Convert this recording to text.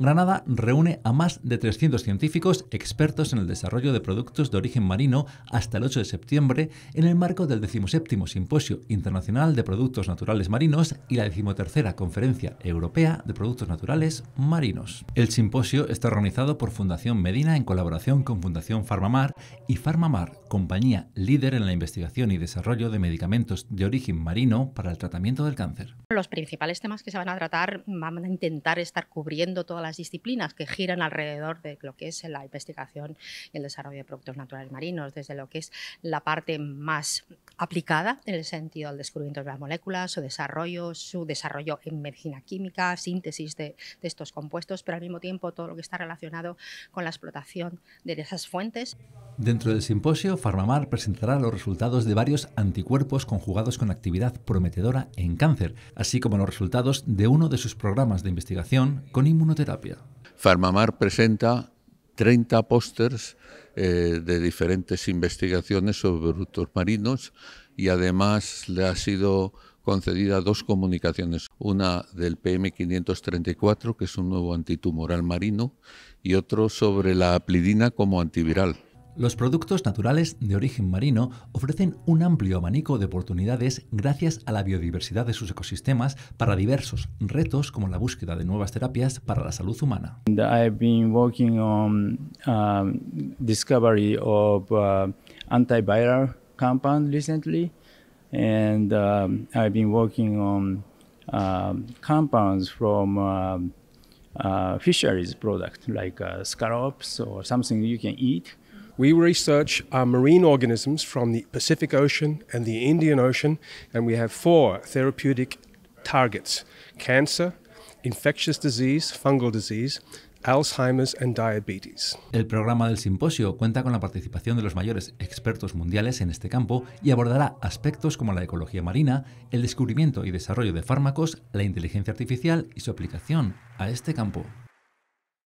Granada reúne a más de 300 científicos expertos en el desarrollo de productos de origen marino hasta el 8 de septiembre en el marco del 17 Simposio Internacional de Productos Naturales Marinos y la 13 Conferencia Europea de Productos Naturales Marinos. El simposio está organizado por Fundación Medina en colaboración con Fundación Farmamar y Farmamar, compañía líder en la investigación y desarrollo de medicamentos de origen marino para el tratamiento del cáncer. Los principales temas que se van a tratar van a intentar estar cubriendo toda la disciplinas que giran alrededor de lo que es la investigación y el desarrollo de productos naturales marinos, desde lo que es la parte más aplicada en el sentido del descubrimiento de las moléculas, su desarrollo, su desarrollo en medicina química, síntesis de, estos compuestos, pero al mismo tiempo todo lo que está relacionado con la explotación de esas fuentes. Dentro del simposio, Farmamar presentará los resultados de varios anticuerpos conjugados con actividad prometedora en cáncer, así como los resultados de uno de sus programas de investigación con inmunoterapia. Farmamar presenta 30 pósters eh, de diferentes investigaciones sobre brutos marinos y además le ha sido concedida dos comunicaciones, una del PM534, que es un nuevo antitumoral marino, y otro sobre la aplidina como antiviral. Los productos naturales de origen marino ofrecen un amplio abanico de oportunidades gracias a la biodiversidad de sus ecosistemas para diversos retos como la búsqueda de nuevas terapias para la salud humana. I've been working on um, discovery of uh, antiviral compound recently, and um, I've been working on uh, compounds from um, uh, fisheries product like uh, scallops or something you can eat. We research marine fungal diabetes. El programa del simposio cuenta con la participación de los mayores expertos mundiales en este campo y abordará aspectos como la ecología marina, el descubrimiento y desarrollo de fármacos, la inteligencia artificial y su aplicación a este campo.